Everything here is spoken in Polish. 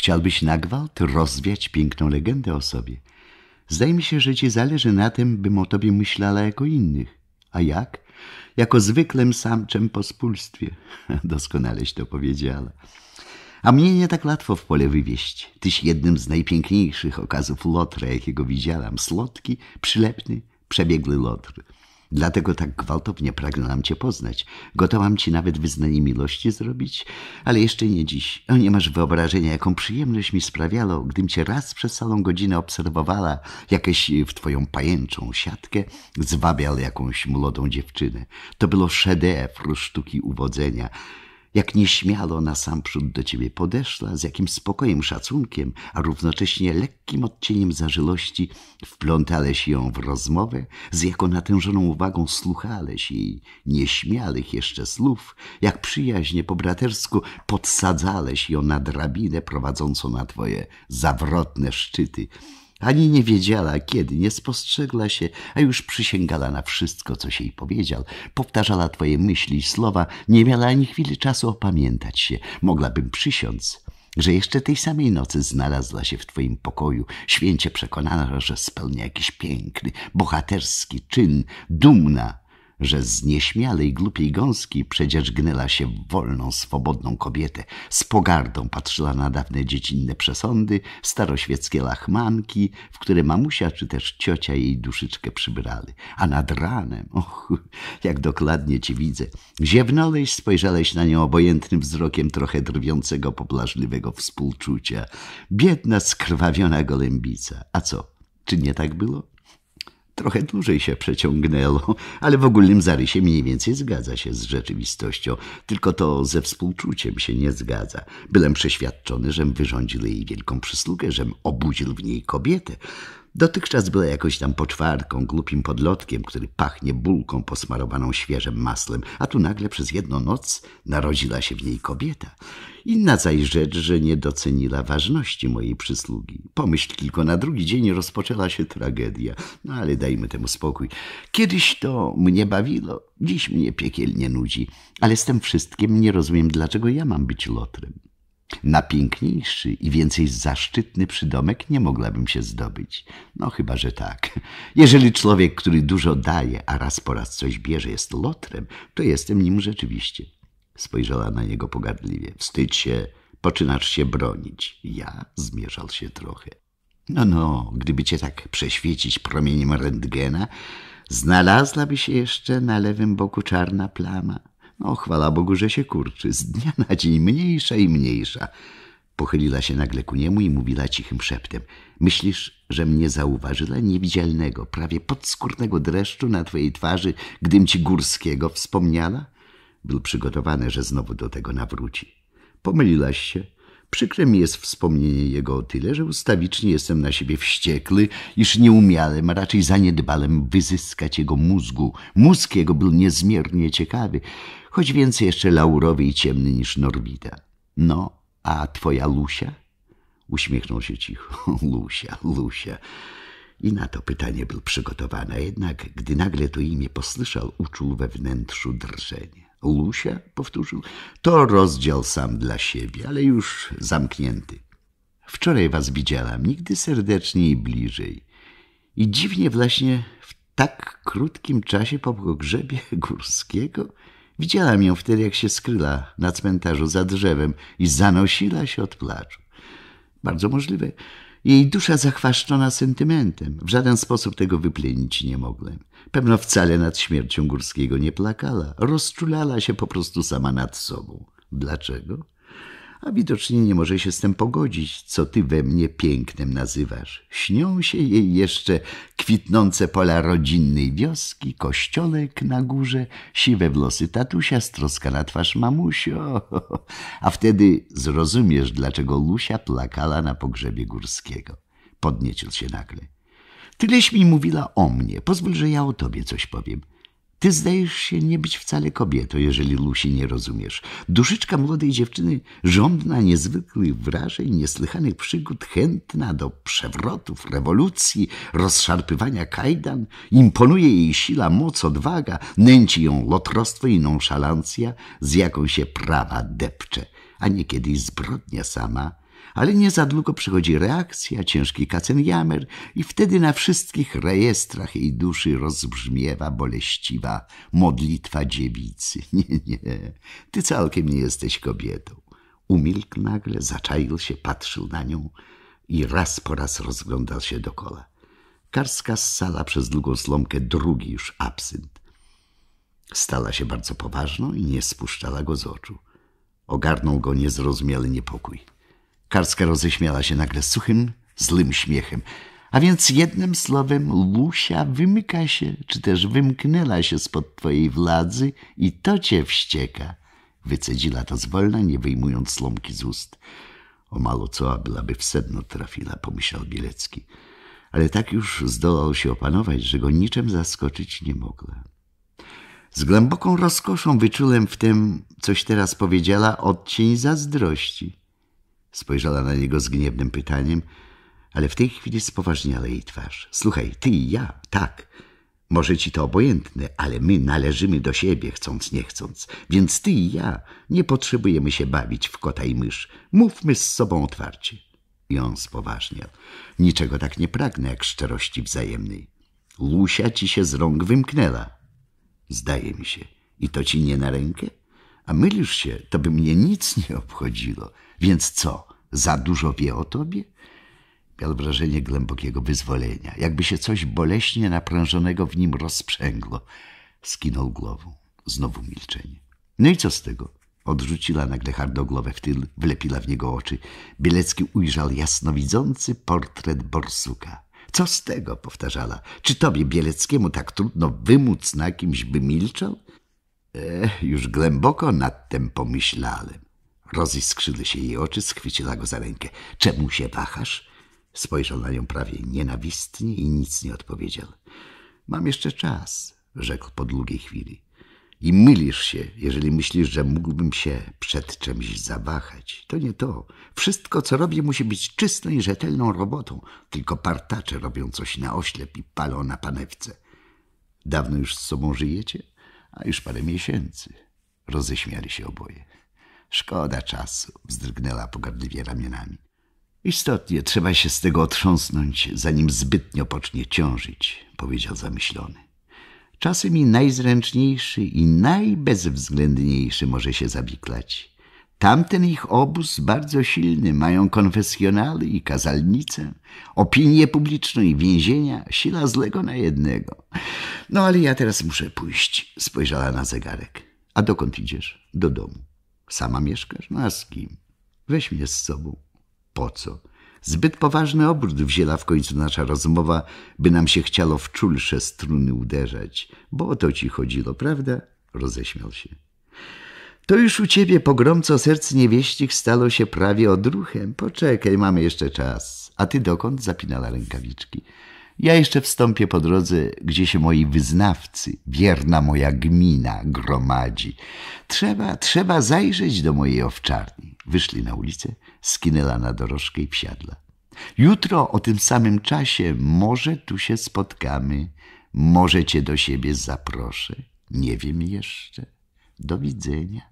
Chciałbyś na gwałt rozwiać piękną legendę o sobie. Zdaje mi się, że ci zależy na tym, bym o tobie myślała jako innych. A jak? Jako zwykłym samczem po Doskonaleś to powiedziała. A mnie nie tak łatwo w pole wywieźć. Tyś jednym z najpiękniejszych okazów lotra, jakiego widziałam. Słodki, przylepny, przebiegły lotr. Dlatego tak gwałtownie pragnęłam cię poznać. Gotowam ci nawet wyznanie miłości zrobić, ale jeszcze nie dziś. O, nie masz wyobrażenia, jaką przyjemność mi sprawiało, gdym cię raz przez całą godzinę obserwowała, jakieś y, w twoją pajęczą siatkę zwabiał jakąś młodą dziewczynę. To było szedefr sztuki uwodzenia jak nieśmialo nasamprzód do ciebie podeszła, z jakim spokojem, szacunkiem, a równocześnie lekkim odcieniem zażylości wplątałeś ją w rozmowę, z jaką natężoną uwagą słuchałeś jej nieśmiałych jeszcze słów, jak przyjaźnie po bratersku podsadzałeś ją na drabinę prowadzącą na twoje zawrotne szczyty, ani nie wiedziała kiedy, nie spostrzegła się, a już przysięgała na wszystko, co się jej powiedział. Powtarzała twoje myśli i słowa, nie miała ani chwili czasu opamiętać się. Mogłabym przysiąc, że jeszcze tej samej nocy znalazła się w twoim pokoju, święcie przekonana, że spełnia jakiś piękny, bohaterski czyn, dumna że z nieśmialej, głupiej gąski przecież się w wolną, swobodną kobietę. Z pogardą patrzyła na dawne dziecinne przesądy, staroświeckie lachmanki, w które mamusia czy też ciocia jej duszyczkę przybrali. A nad ranem, och, jak dokładnie ci widzę, ziewnoleś, spojrzałeś na nią obojętnym wzrokiem trochę drwiącego poblażliwego współczucia. Biedna, skrwawiona gołębica. A co, czy nie tak było? Trochę dłużej się przeciągnęło, ale w ogólnym zarysie mniej więcej zgadza się z rzeczywistością, tylko to ze współczuciem się nie zgadza. Byłem przeświadczony, żem wyrządził jej wielką przysługę, żem obudził w niej kobietę. Dotychczas była jakoś tam poczwarką, głupim podlotkiem, który pachnie bulką posmarowaną świeżym masłem, a tu nagle przez jedną noc narodziła się w niej kobieta. Inna zaś rzecz, że nie doceniła ważności mojej przysługi. Pomyśl tylko, na drugi dzień rozpoczęła się tragedia. No ale dajmy temu spokój. Kiedyś to mnie bawiło, dziś mnie piekielnie nudzi, ale z tym wszystkim nie rozumiem, dlaczego ja mam być lotrem. Na piękniejszy i więcej zaszczytny przydomek nie mogłabym się zdobyć. No chyba, że tak. Jeżeli człowiek, który dużo daje, a raz po raz coś bierze, jest lotrem, to jestem nim rzeczywiście. Spojrzała na niego pogardliwie. Wstydź się, poczynasz się bronić. Ja zmierzał się trochę. No, no, gdyby cię tak przeświecić promieniem rentgena, znalazłaby się jeszcze na lewym boku czarna plama. O, chwala Bogu, że się kurczy. Z dnia na dzień mniejsza i mniejsza. Pochyliła się nagle ku niemu i mówiła cichym szeptem. Myślisz, że mnie zauważyła niewidzialnego, prawie podskórnego dreszczu na twojej twarzy, gdym ci górskiego wspomniała? Był przygotowany, że znowu do tego nawróci. Pomyliłaś się. Przykre mi jest wspomnienie jego o tyle, że ustawicznie jestem na siebie wściekły, iż nie umiałem, a raczej zaniedbalem wyzyskać jego mózgu. Mózg jego był niezmiernie ciekawy, choć więcej jeszcze laurowy i ciemny niż Norwida. No, a twoja Lusia? Uśmiechnął się cicho. Lusia, Lusia. I na to pytanie był przygotowany, jednak gdy nagle to imię posłyszał, uczuł we wnętrzu drżenie. Lusia? powtórzył. To rozdział sam dla siebie, ale już zamknięty. Wczoraj was widziałam, nigdy serdeczniej i bliżej. I dziwnie właśnie w tak krótkim czasie po pogrzebie Górskiego widziałam ją wtedy, jak się skryła na cmentarzu za drzewem i zanosiła się od placzu. Bardzo możliwe, jej dusza zachwaszczona sentymentem. W żaden sposób tego wyplenić nie mogłem. Pewno wcale nad śmiercią Górskiego nie plakala. Rozczulała się po prostu sama nad sobą. Dlaczego? a widocznie nie może się z tym pogodzić, co ty we mnie pięknem nazywasz. Śnią się jej jeszcze kwitnące pola rodzinnej wioski, kościołek na górze, siwe włosy tatusia, stroska na twarz mamusio. A wtedy zrozumiesz, dlaczego Lusia plakala na pogrzebie Górskiego. Podniecił się nagle. Tyleś mi mówiła o mnie, pozwól, że ja o tobie coś powiem. Ty zdajesz się nie być wcale kobietą, jeżeli Lucy nie rozumiesz. Duszyczka młodej dziewczyny, żądna niezwykłych wrażeń, niesłychanych przygód, chętna do przewrotów, rewolucji, rozszarpywania kajdan, imponuje jej siła, moc, odwaga, nęci ją lotrostwo i nonszalancja, z jaką się prawa depcze, a niekiedy zbrodnia sama ale nie za długo przychodzi reakcja, ciężki kacenjamer i wtedy na wszystkich rejestrach jej duszy rozbrzmiewa boleściwa modlitwa dziewicy. Nie, nie, ty całkiem nie jesteś kobietą. Umilkł nagle, zaczaił się, patrzył na nią i raz po raz rozglądał się dokoła. Karska ssala przez długą slomkę drugi już absynt. Stala się bardzo poważną i nie spuszczała go z oczu. Ogarnął go niezrozumiały niepokój. Karska roześmiała się nagle suchym, zlym śmiechem. A więc jednym słowem Lusia wymyka się, czy też wymknęła się spod twojej władzy i to cię wścieka. Wycedziła to zwolna, nie wyjmując slomki z ust. O mało co, byłaby w sedno trafiła, pomyślał Bielecki. Ale tak już zdołał się opanować, że go niczym zaskoczyć nie mogła. Z głęboką rozkoszą wyczułem w tym, coś teraz powiedziała, odcień zazdrości. Spojrzała na niego z gniewnym pytaniem, ale w tej chwili spoważniała jej twarz. Słuchaj, ty i ja, tak. Może ci to obojętne, ale my należymy do siebie, chcąc nie chcąc. Więc ty i ja nie potrzebujemy się bawić w kota i mysz. Mówmy z sobą otwarcie. I on spoważniał. Niczego tak nie pragnę, jak szczerości wzajemnej. Lusia ci się z rąk wymknęła. Zdaje mi się. I to ci nie na rękę? A mylisz się, to by mnie nic nie obchodziło. Więc co, za dużo wie o tobie? Miał wrażenie głębokiego wyzwolenia, jakby się coś boleśnie naprężonego w nim rozprzęgło. Skinął głową. Znowu milczenie. No i co z tego? Odrzuciła nagle hardoglowę w tyl, wlepiła w niego oczy. Bielecki ujrzał jasnowidzący portret Borsuka. Co z tego, powtarzała. Czy tobie, Bieleckiemu, tak trudno wymóc na kimś, by milczał? E, już głęboko nad tym pomyślałem. Roziskrzyły się jej oczy, schwyciła go za rękę. Czemu się wahasz? Spojrzał na nią prawie nienawistnie i nic nie odpowiedział. Mam jeszcze czas, rzekł po długiej chwili. I mylisz się, jeżeli myślisz, że mógłbym się przed czymś zawahać. To nie to. Wszystko, co robię, musi być czystą i rzetelną robotą. Tylko partacze robią coś na oślep i palą na panewce. Dawno już z sobą żyjecie? a już parę miesięcy. Roześmiali się oboje. Szkoda czasu, wzdrygnęła pogardliwie ramionami. Istotnie, trzeba się z tego otrząsnąć, zanim zbytnio pocznie ciążyć, powiedział zamyślony. Czasem i najzręczniejszy i najbezwzględniejszy może się zabiklać. Tamten ich obóz bardzo silny, mają konfesjonaly i kazalnicę, opinię publiczną i więzienia, sila złego na jednego. No ale ja teraz muszę pójść, spojrzała na zegarek. A dokąd idziesz? Do domu. Sama mieszkasz? No a z kim? Weź mnie z sobą. Po co? Zbyt poważny obrót wzięła w końcu nasza rozmowa, by nam się chciało w czulsze struny uderzać, bo o to ci chodziło, prawda? Roześmiał się. To już u ciebie pogromco serc niewieścich stało się prawie odruchem. Poczekaj, mamy jeszcze czas. A ty dokąd? Zapinała rękawiczki. Ja jeszcze wstąpię po drodze, gdzie się moi wyznawcy, wierna moja gmina, gromadzi. Trzeba, trzeba zajrzeć do mojej owczarni. Wyszli na ulicę, skinęła na dorożkę i wsiadła. Jutro o tym samym czasie może tu się spotkamy, może cię do siebie zaproszę. Nie wiem jeszcze. Do widzenia.